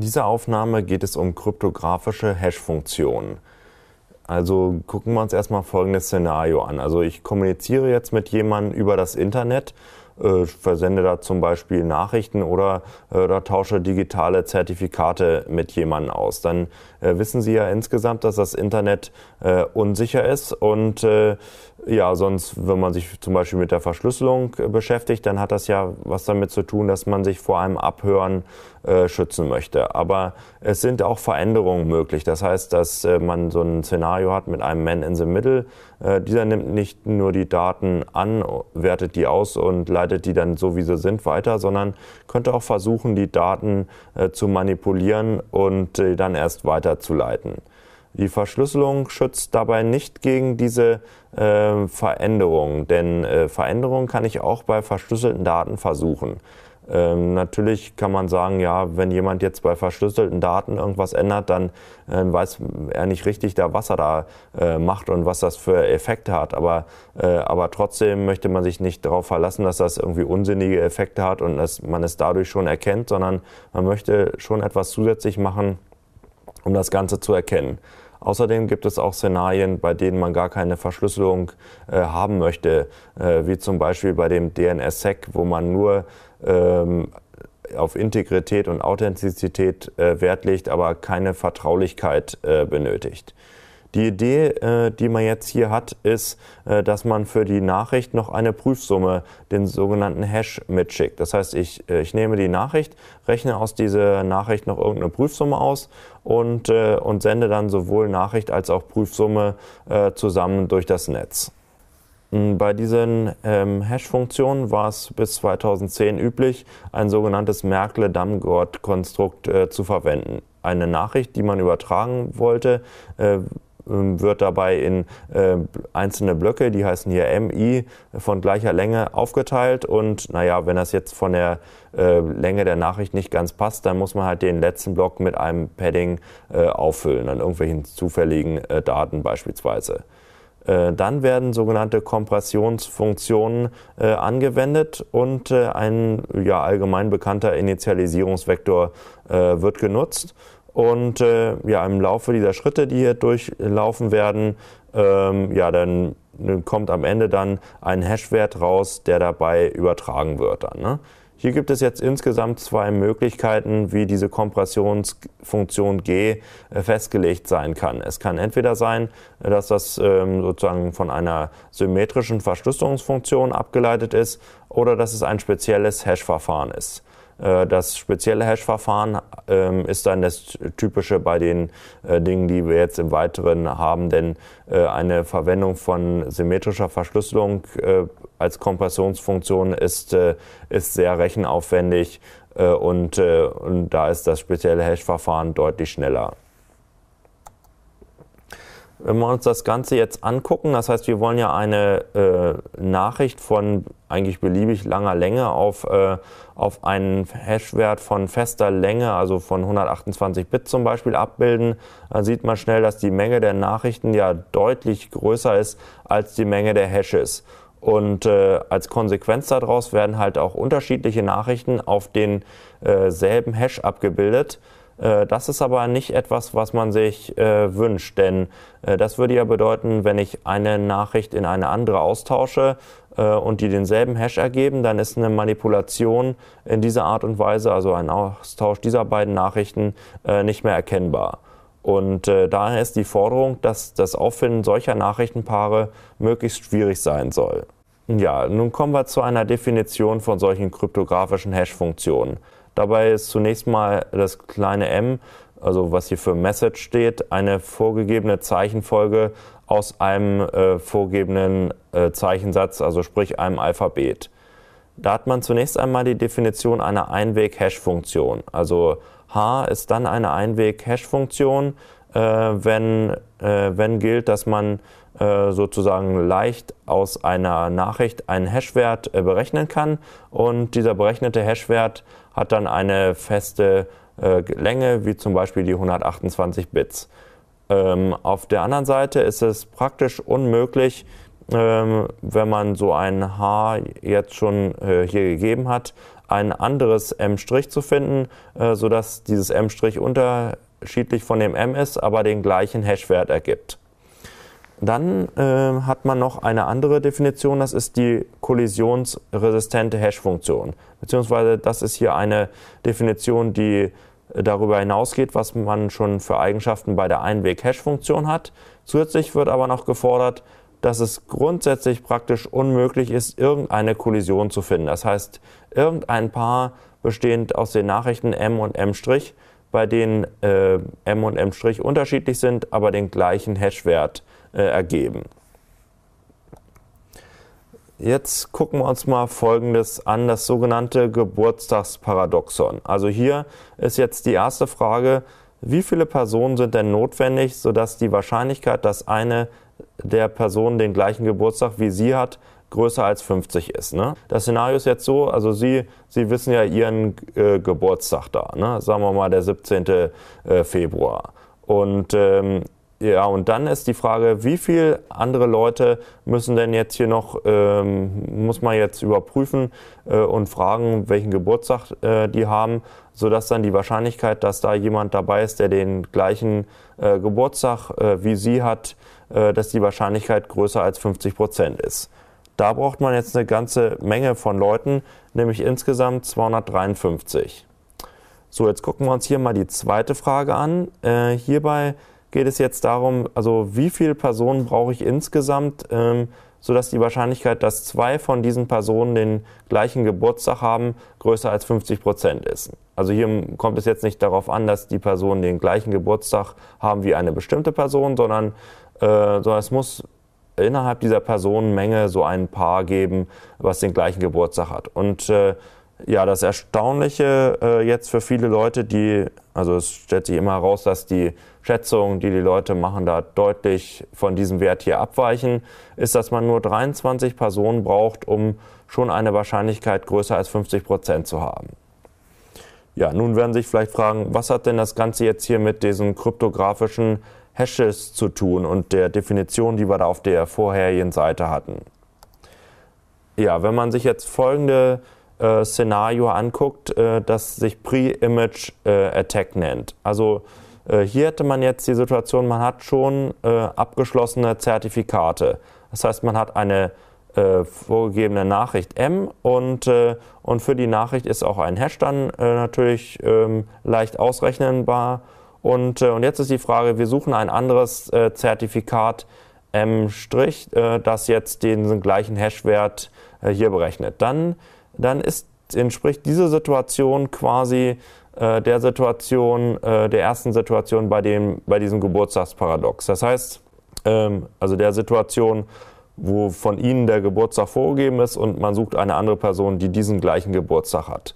In dieser Aufnahme geht es um kryptografische Hash-Funktionen. Also gucken wir uns erstmal folgendes Szenario an. Also ich kommuniziere jetzt mit jemandem über das Internet, äh, versende da zum Beispiel Nachrichten oder, äh, oder tausche digitale Zertifikate mit jemandem aus. Dann äh, wissen Sie ja insgesamt, dass das Internet äh, unsicher ist und äh, ja, sonst, wenn man sich zum Beispiel mit der Verschlüsselung beschäftigt, dann hat das ja was damit zu tun, dass man sich vor einem Abhören äh, schützen möchte. Aber es sind auch Veränderungen möglich. Das heißt, dass äh, man so ein Szenario hat mit einem Man in the Middle. Äh, dieser nimmt nicht nur die Daten an, wertet die aus und leitet die dann so, wie sie sind, weiter, sondern könnte auch versuchen, die Daten zu manipulieren und dann erst weiter weiterzuleiten. Die Verschlüsselung schützt dabei nicht gegen diese äh, Veränderung, denn äh, Veränderung kann ich auch bei verschlüsselten Daten versuchen. Ähm, natürlich kann man sagen, ja, wenn jemand jetzt bei verschlüsselten Daten irgendwas ändert, dann äh, weiß er nicht richtig, da, was er da äh, macht und was das für Effekte hat. Aber, äh, aber trotzdem möchte man sich nicht darauf verlassen, dass das irgendwie unsinnige Effekte hat und dass man es dadurch schon erkennt, sondern man möchte schon etwas zusätzlich machen, um das Ganze zu erkennen. Außerdem gibt es auch Szenarien, bei denen man gar keine Verschlüsselung äh, haben möchte, äh, wie zum Beispiel bei dem DNSSEC, wo man nur ähm, auf Integrität und Authentizität äh, Wert legt, aber keine Vertraulichkeit äh, benötigt. Die Idee, äh, die man jetzt hier hat, ist, äh, dass man für die Nachricht noch eine Prüfsumme, den sogenannten Hash, mitschickt. Das heißt, ich, äh, ich nehme die Nachricht, rechne aus dieser Nachricht noch irgendeine Prüfsumme aus und, äh, und sende dann sowohl Nachricht als auch Prüfsumme äh, zusammen durch das Netz. Hm, bei diesen ähm, Hash-Funktionen war es bis 2010 üblich, ein sogenanntes Merkle-Damgord-Konstrukt äh, zu verwenden. Eine Nachricht, die man übertragen wollte, äh, ähm, wird dabei in äh, einzelne Blöcke, die heißen hier MI, von gleicher Länge aufgeteilt. Und naja, wenn das jetzt von der äh, Länge der Nachricht nicht ganz passt, dann muss man halt den letzten Block mit einem Padding äh, auffüllen, an irgendwelchen zufälligen Daten beispielsweise dann werden sogenannte Kompressionsfunktionen äh, angewendet und äh, ein ja, allgemein bekannter Initialisierungsvektor äh, wird genutzt. Und äh, ja, im Laufe dieser Schritte, die hier durchlaufen werden, ähm, ja, dann kommt am Ende dann ein Hash-Wert raus, der dabei übertragen wird dann. Ne? Hier gibt es jetzt insgesamt zwei Möglichkeiten, wie diese Kompressionsfunktion G äh, festgelegt sein kann. Es kann entweder sein, dass das ähm, sozusagen von einer symmetrischen Verschlüsselungsfunktion abgeleitet ist oder dass es ein spezielles Hash-Verfahren ist. Äh, das spezielle Hash-Verfahren ähm, ist dann das typische bei den äh, Dingen, die wir jetzt im Weiteren haben, denn äh, eine Verwendung von symmetrischer Verschlüsselung als Kompressionsfunktion ist, ist sehr rechenaufwendig und, und da ist das spezielle Hash-Verfahren deutlich schneller. Wenn wir uns das Ganze jetzt angucken, das heißt, wir wollen ja eine äh, Nachricht von eigentlich beliebig langer Länge auf, äh, auf einen Hashwert von fester Länge, also von 128 Bit zum Beispiel, abbilden. dann sieht man schnell, dass die Menge der Nachrichten ja deutlich größer ist als die Menge der Hashes. Und äh, als Konsequenz daraus werden halt auch unterschiedliche Nachrichten auf denselben äh, Hash abgebildet. Äh, das ist aber nicht etwas, was man sich äh, wünscht, denn äh, das würde ja bedeuten, wenn ich eine Nachricht in eine andere austausche und die denselben Hash ergeben, dann ist eine Manipulation in dieser Art und Weise, also ein Austausch dieser beiden Nachrichten, nicht mehr erkennbar. Und äh, daher ist die Forderung, dass das Auffinden solcher Nachrichtenpaare möglichst schwierig sein soll. Ja, nun kommen wir zu einer Definition von solchen kryptografischen Hash-Funktionen. Dabei ist zunächst mal das kleine m, also was hier für Message steht, eine vorgegebene Zeichenfolge aus einem äh, vorgegebenen äh, Zeichensatz, also sprich einem Alphabet. Da hat man zunächst einmal die Definition einer Einweg-Hash-Funktion. Also h ist dann eine Einweg-Hash-Funktion, äh, wenn, äh, wenn gilt, dass man äh, sozusagen leicht aus einer Nachricht einen Hashwert äh, berechnen kann und dieser berechnete Hashwert hat dann eine feste äh, Länge, wie zum Beispiel die 128 Bits. Ähm, auf der anderen Seite ist es praktisch unmöglich, ähm, wenn man so ein H jetzt schon hier gegeben hat, ein anderes M' zu finden, sodass dieses M' unterschiedlich von dem M ist, aber den gleichen Hashwert ergibt. Dann äh, hat man noch eine andere Definition, das ist die kollisionsresistente Hash-Funktion. Beziehungsweise das ist hier eine Definition, die äh, darüber hinausgeht, was man schon für Eigenschaften bei der Einweg-Hash-Funktion hat. Zusätzlich wird aber noch gefordert, dass es grundsätzlich praktisch unmöglich ist, irgendeine Kollision zu finden. Das heißt, irgendein Paar bestehend aus den Nachrichten M und M', bei denen äh, M und M' unterschiedlich sind, aber den gleichen Hash-Wert Hashwert äh, ergeben. Jetzt gucken wir uns mal Folgendes an, das sogenannte Geburtstagsparadoxon. Also hier ist jetzt die erste Frage, wie viele Personen sind denn notwendig, sodass die Wahrscheinlichkeit, dass eine der Personen den gleichen Geburtstag wie sie hat, größer als 50 ist. Ne? Das Szenario ist jetzt so, also Sie, Sie wissen ja Ihren äh, Geburtstag da, ne? sagen wir mal der 17. Äh, Februar. Und ähm, ja, und dann ist die Frage, wie viele andere Leute müssen denn jetzt hier noch, ähm, muss man jetzt überprüfen äh, und fragen, welchen Geburtstag äh, die haben, sodass dann die Wahrscheinlichkeit, dass da jemand dabei ist, der den gleichen äh, Geburtstag äh, wie sie hat, äh, dass die Wahrscheinlichkeit größer als 50 Prozent ist. Da braucht man jetzt eine ganze Menge von Leuten, nämlich insgesamt 253. So, jetzt gucken wir uns hier mal die zweite Frage an. Äh, hierbei geht es jetzt darum, also wie viele Personen brauche ich insgesamt, ähm, sodass die Wahrscheinlichkeit, dass zwei von diesen Personen den gleichen Geburtstag haben, größer als 50 Prozent ist. Also hier kommt es jetzt nicht darauf an, dass die Personen den gleichen Geburtstag haben wie eine bestimmte Person, sondern, äh, sondern es muss innerhalb dieser Personenmenge so ein Paar geben, was den gleichen Geburtstag hat. Und äh, ja, das Erstaunliche äh, jetzt für viele Leute, die also es stellt sich immer heraus, dass die Schätzungen, die die Leute machen, da deutlich von diesem Wert hier abweichen, ist, dass man nur 23 Personen braucht, um schon eine Wahrscheinlichkeit größer als 50 Prozent zu haben. Ja, nun werden Sie sich vielleicht fragen, was hat denn das Ganze jetzt hier mit diesen kryptografischen Hashes zu tun und der Definition, die wir da auf der vorherigen Seite hatten? Ja, wenn man sich jetzt folgende äh, Szenario anguckt, äh, das sich Pre-Image äh, Attack nennt. Also hier hätte man jetzt die Situation, man hat schon abgeschlossene Zertifikate. Das heißt, man hat eine äh, vorgegebene Nachricht M und, äh, und für die Nachricht ist auch ein Hash dann äh, natürlich ähm, leicht ausrechnenbar. Und, und jetzt ist die Frage, wir suchen ein anderes Zertifikat M', das jetzt den, den gleichen Hashwert hier berechnet. Dann dann ist, entspricht diese Situation quasi äh, der Situation, äh, der ersten Situation bei, dem, bei diesem Geburtstagsparadox. Das heißt, ähm, also der Situation, wo von Ihnen der Geburtstag vorgegeben ist und man sucht eine andere Person, die diesen gleichen Geburtstag hat.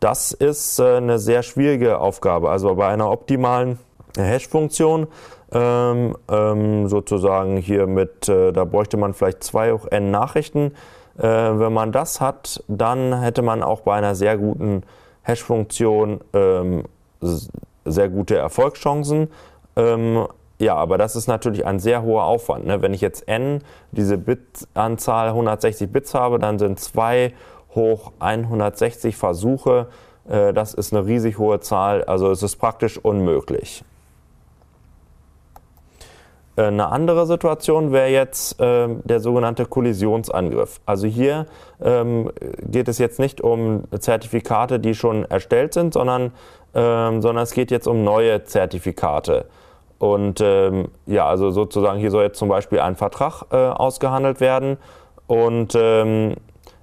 Das ist äh, eine sehr schwierige Aufgabe. Also bei einer optimalen Hash-Funktion ähm, ähm, sozusagen hier mit, äh, da bräuchte man vielleicht zwei hoch n Nachrichten, äh, wenn man das hat, dann hätte man auch bei einer sehr guten Hash-Funktion ähm, sehr gute Erfolgschancen. Ähm, ja, aber das ist natürlich ein sehr hoher Aufwand. Ne? Wenn ich jetzt n, diese Bit-Anzahl 160 Bits habe, dann sind 2 hoch 160 Versuche. Äh, das ist eine riesig hohe Zahl. Also es ist praktisch unmöglich. Äh, eine andere Situation wäre jetzt äh, der sogenannte Kollisionsangriff. Also hier ähm, geht es jetzt nicht um Zertifikate, die schon erstellt sind, sondern, ähm, sondern es geht jetzt um neue Zertifikate. Und ähm, ja, also sozusagen hier soll jetzt zum Beispiel ein Vertrag äh, ausgehandelt werden. Und ähm,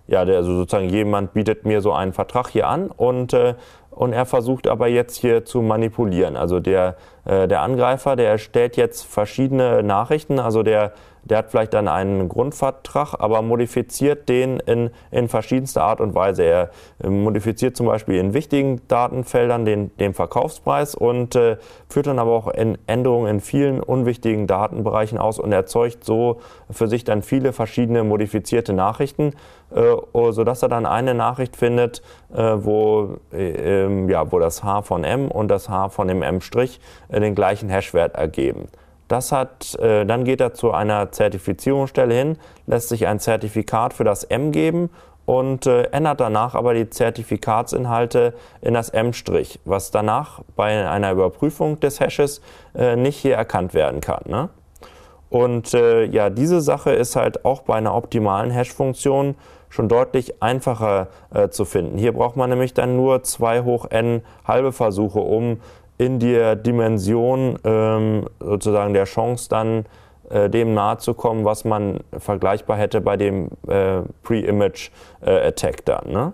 ja, der, also sozusagen jemand bietet mir so einen Vertrag hier an und äh, und er versucht aber jetzt hier zu manipulieren. Also der, äh, der Angreifer, der erstellt jetzt verschiedene Nachrichten, also der der hat vielleicht dann einen Grundvertrag, aber modifiziert den in, in verschiedenster Art und Weise. Er äh, modifiziert zum Beispiel in wichtigen Datenfeldern den, den Verkaufspreis und äh, führt dann aber auch in Änderungen in vielen unwichtigen Datenbereichen aus und erzeugt so für sich dann viele verschiedene modifizierte Nachrichten, äh, oh, sodass er dann eine Nachricht findet, äh, wo, äh, ähm, ja, wo das H von M und das H von dem M' äh, den gleichen Hashwert ergeben. Das hat, äh, dann geht er zu einer Zertifizierungsstelle hin, lässt sich ein Zertifikat für das M geben und äh, ändert danach aber die Zertifikatsinhalte in das M', strich was danach bei einer Überprüfung des Hashes äh, nicht hier erkannt werden kann. Ne? Und äh, ja, diese Sache ist halt auch bei einer optimalen Hash-Funktion schon deutlich einfacher äh, zu finden. Hier braucht man nämlich dann nur 2 hoch n halbe Versuche, um in der Dimension ähm, sozusagen der Chance dann äh, dem nahezukommen, was man vergleichbar hätte bei dem äh, Pre-Image-Attack äh, dann. Ne?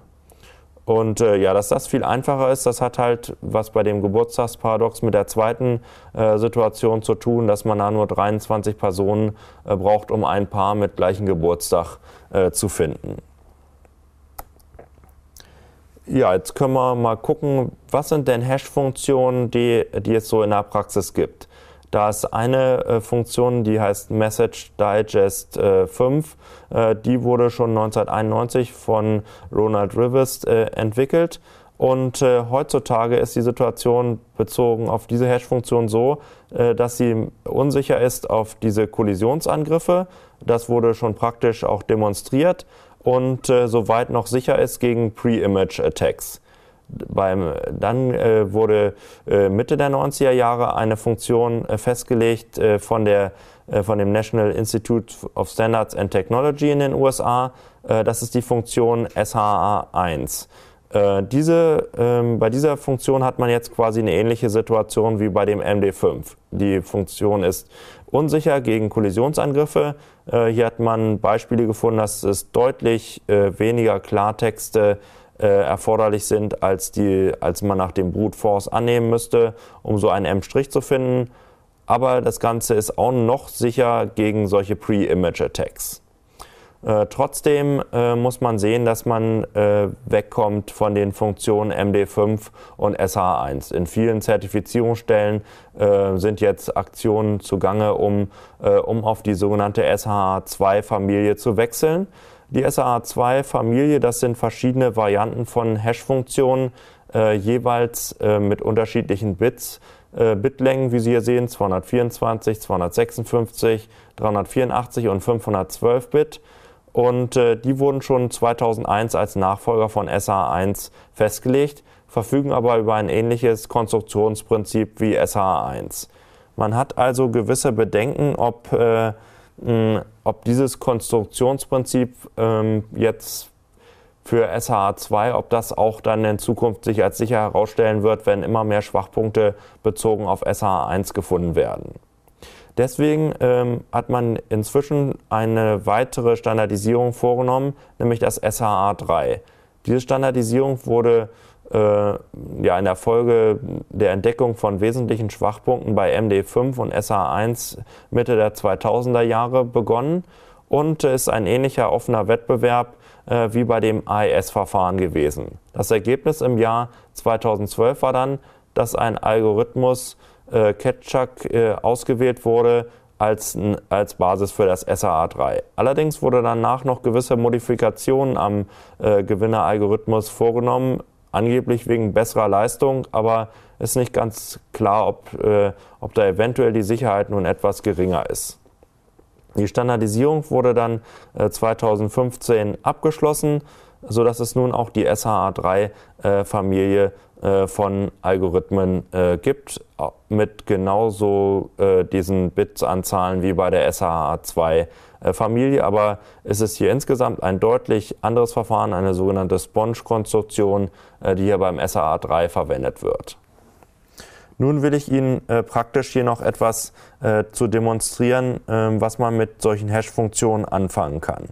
Und äh, ja, dass das viel einfacher ist, das hat halt was bei dem Geburtstagsparadox mit der zweiten äh, Situation zu tun, dass man da nur 23 Personen äh, braucht, um ein Paar mit gleichem Geburtstag zu finden ja, jetzt können wir mal gucken, was sind denn Hash-Funktionen, die, die es so in der Praxis gibt. Da ist eine äh, Funktion, die heißt Message Digest äh, 5. Äh, die wurde schon 1991 von Ronald Rivers äh, entwickelt. Und äh, heutzutage ist die Situation bezogen auf diese Hash-Funktion so, äh, dass sie unsicher ist auf diese Kollisionsangriffe. Das wurde schon praktisch auch demonstriert und äh, soweit noch sicher ist gegen Pre-Image-Attacks. Beim, dann äh, wurde äh, Mitte der 90er Jahre eine Funktion äh, festgelegt äh, von, der, äh, von dem National Institute of Standards and Technology in den USA. Äh, das ist die Funktion SHA1. diese, ähm, bei dieser Funktion hat man jetzt quasi eine ähnliche Situation wie bei dem MD5. Die Funktion ist unsicher gegen Kollisionsangriffe äh, hier hat man Beispiele gefunden, dass es deutlich äh, weniger Klartexte äh, erforderlich sind, als, die, als man nach dem Brute Force annehmen müsste, um so einen M' strich zu finden. Aber das Ganze ist auch noch sicher gegen solche Pre-Image-Attacks. Äh, trotzdem äh, muss man sehen, dass man äh, wegkommt von den Funktionen MD5 und SH1. In vielen Zertifizierungsstellen äh, sind jetzt Aktionen zugange, um, äh, um auf die sogenannte SH2-Familie zu wechseln. Die SH2-Familie, das sind verschiedene Varianten von Hash-Funktionen, jeweils mit unterschiedlichen Bits. Bitlängen, wie Sie hier sehen, 224, 256, 384 und 512 Bit. Und äh, die wurden schon 2001 als Nachfolger von SH1 festgelegt, verfügen aber über ein ähnliches Konstruktionsprinzip wie SH1. Man hat also gewisse Bedenken, ob, äh, mh, ob dieses Konstruktionsprinzip ähm, jetzt für SHA2, ob das auch dann in Zukunft sich als sicher herausstellen wird, wenn immer mehr Schwachpunkte bezogen auf SHA1 gefunden werden. Deswegen ähm, hat man inzwischen eine weitere Standardisierung vorgenommen, nämlich das SHA 3. Diese Standardisierung wurde äh, ja, in der Folge der Entdeckung von wesentlichen Schwachpunkten bei MD5 und SHA1 Mitte der 2000er Jahre begonnen und ist ein ähnlicher offener Wettbewerb äh, wie bei dem AES-Verfahren gewesen. Das Ergebnis im Jahr 2012 war dann, dass ein Algorithmus äh, Ketschak äh, ausgewählt wurde als, als Basis für das SAA3. Allerdings wurde danach noch gewisse Modifikationen am äh, Gewinneralgorithmus vorgenommen, angeblich wegen besserer Leistung, aber ist nicht ganz klar, ob, äh, ob da eventuell die Sicherheit nun etwas geringer ist. Die Standardisierung wurde dann äh, 2015 abgeschlossen, sodass es nun auch die SHA-3-Familie äh, von Algorithmen äh, gibt, mit genauso äh, diesen Bits-Anzahlen wie bei der SHA2-Familie. Aber es ist hier insgesamt ein deutlich anderes Verfahren, eine sogenannte Sponge-Konstruktion, die hier beim SHA3 verwendet wird. Nun will ich Ihnen äh, praktisch hier noch etwas äh, zu demonstrieren, äh, was man mit solchen Hash-Funktionen anfangen kann.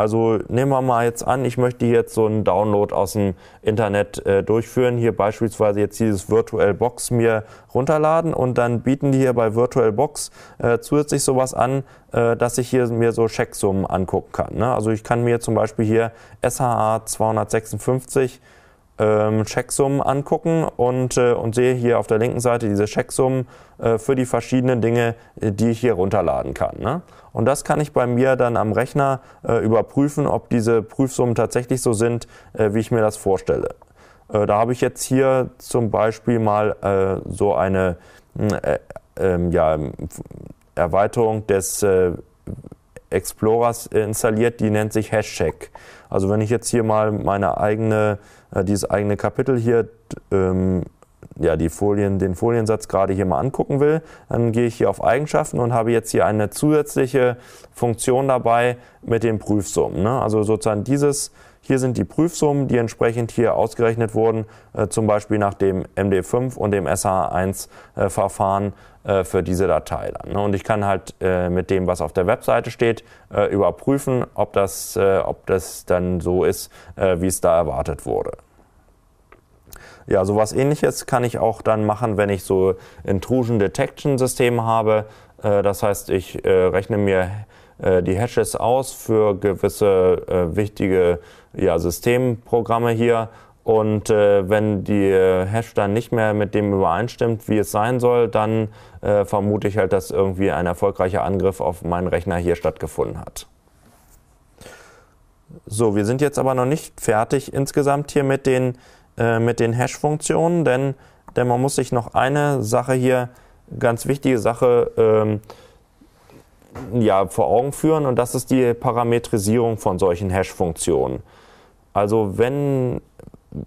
Also nehmen wir mal jetzt an, ich möchte jetzt so einen Download aus dem Internet äh, durchführen, hier beispielsweise jetzt dieses VirtualBox mir runterladen und dann bieten die hier bei VirtualBox äh, zusätzlich sowas an, äh, dass ich hier mir so Checksummen angucken kann. Ne? Also ich kann mir zum Beispiel hier SHA 256 ähm, Checksummen angucken und, äh, und sehe hier auf der linken Seite diese Checksummen äh, für die verschiedenen Dinge, äh, die ich hier runterladen kann. Ne? Und das kann ich bei mir dann am Rechner äh, überprüfen, ob diese Prüfsummen tatsächlich so sind, äh, wie ich mir das vorstelle. Äh, da habe ich jetzt hier zum Beispiel mal so eine ähm, ja, Erweiterung des Explorers installiert, die nennt sich Hashtag. Also wenn ich jetzt hier mal meine eigene, äh, dieses eigene Kapitel hier ähm, ja, die Folien, den Foliensatz gerade hier mal angucken will, dann gehe ich hier auf Eigenschaften und habe jetzt hier eine zusätzliche Funktion dabei mit den Prüfsummen. Ne? Also sozusagen dieses, hier sind die Prüfsummen, die entsprechend hier ausgerechnet wurden, äh, zum Beispiel nach dem MD5 und dem SH1-Verfahren äh, äh, für diese Datei dann. Ne? Und ich kann halt äh, mit dem, was auf der Webseite steht, äh, überprüfen, ob das, äh, ob das dann so ist, wie es da erwartet wurde ja, sowas ähnliches kann ich auch dann machen, wenn ich so Intrusion Detection System habe. Äh, das heißt, ich äh, rechne mir äh, die Hashes aus für gewisse äh, wichtige ja, Systemprogramme hier und äh, wenn die äh, Hash dann nicht mehr mit dem übereinstimmt, wie es sein soll, dann äh, vermute ich halt, dass irgendwie ein erfolgreicher Angriff auf meinen Rechner hier stattgefunden hat. So, wir sind jetzt aber noch nicht fertig insgesamt hier mit den äh, mit den Hash-Funktionen, denn, denn man muss sich noch eine Sache hier, ganz wichtige Sache, ähm, ja, vor Augen führen und das ist die Parametrisierung von solchen Hash-Funktionen. Also wenn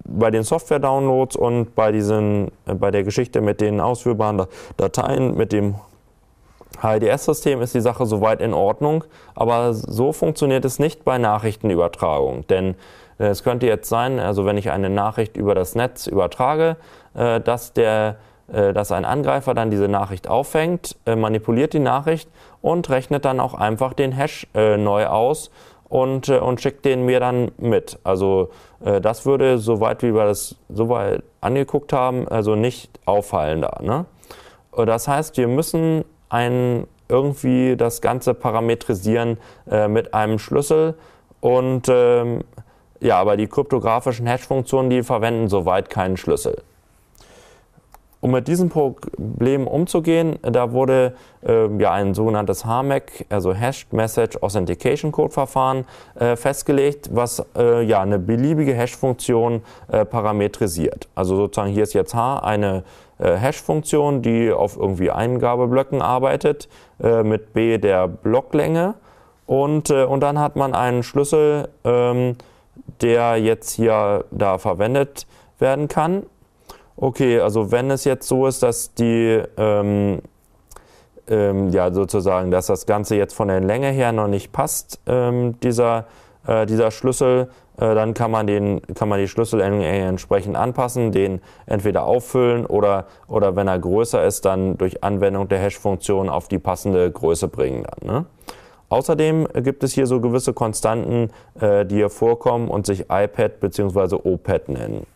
bei den Software-Downloads und bei, diesen, äh, bei der Geschichte mit den ausführbaren Dateien, mit dem HLDS-System ist die Sache soweit in Ordnung, aber so funktioniert es nicht bei Nachrichtenübertragung, denn äh, es könnte jetzt sein, also wenn ich eine Nachricht über das Netz übertrage, äh, dass der äh, dass ein Angreifer dann diese Nachricht auffängt, manipuliert die Nachricht und rechnet dann auch einfach den Hash neu aus und, und schickt den mir dann mit. Also das würde, soweit wir das soweit angeguckt haben, also nicht auffallen da. Ne? Das heißt, wir müssen ein, irgendwie das Ganze parametrisieren mit einem Schlüssel und ähm, ja, aber die kryptografischen Hash-Funktionen, die verwenden soweit keinen Schlüssel. Um mit diesem Problem umzugehen, da wurde äh, ja ein sogenanntes HMAC, e also Hashed Message Authentication Code Verfahren, äh, festgelegt, was äh, ja eine beliebige Hash-Funktion äh, parametrisiert. Also sozusagen hier ist jetzt H eine äh, Hash-Funktion, die auf irgendwie Eingabeblöcken arbeitet, äh, mit B der Blocklänge und, und dann hat man einen Schlüssel, ähm, der jetzt hier da verwendet werden kann. Okay, also wenn es jetzt so ist, dass die, ähm, ähm, ja sozusagen, dass das Ganze jetzt von der Länge her noch nicht passt, ähm, dieser, äh, dieser Schlüssel, äh, dann kann man, den, kann man die Schlüsselänge entsprechend anpassen, den entweder auffüllen oder, oder wenn er größer ist, dann durch Anwendung der Hash-Funktion auf die passende Größe bringen dann. Ne? Außerdem gibt es hier so gewisse Konstanten, äh, die hier vorkommen und sich iPad bzw. OPAD nennen.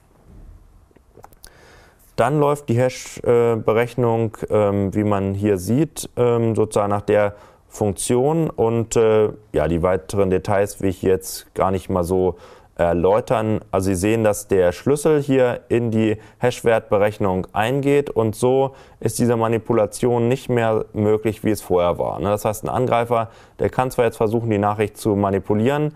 Dann läuft die Hash-Berechnung, ähm, wie man hier sieht, ähm, sozusagen nach der Funktion und äh, ja, die weiteren Details will ich jetzt gar nicht mal so erläutern. Also Sie sehen, dass der Schlüssel hier in die Hash-Wertberechnung eingeht und so ist diese Manipulation nicht mehr möglich, wie es vorher war. Ne, das heißt, ein Angreifer, der kann zwar jetzt versuchen, die Nachricht zu manipulieren,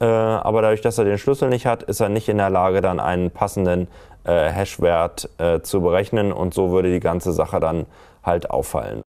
äh, aber dadurch, dass er den Schlüssel nicht hat, ist er nicht in der Lage, dann einen passenden äh, Hash-Wert äh, zu berechnen und so würde die ganze Sache dann halt auffallen.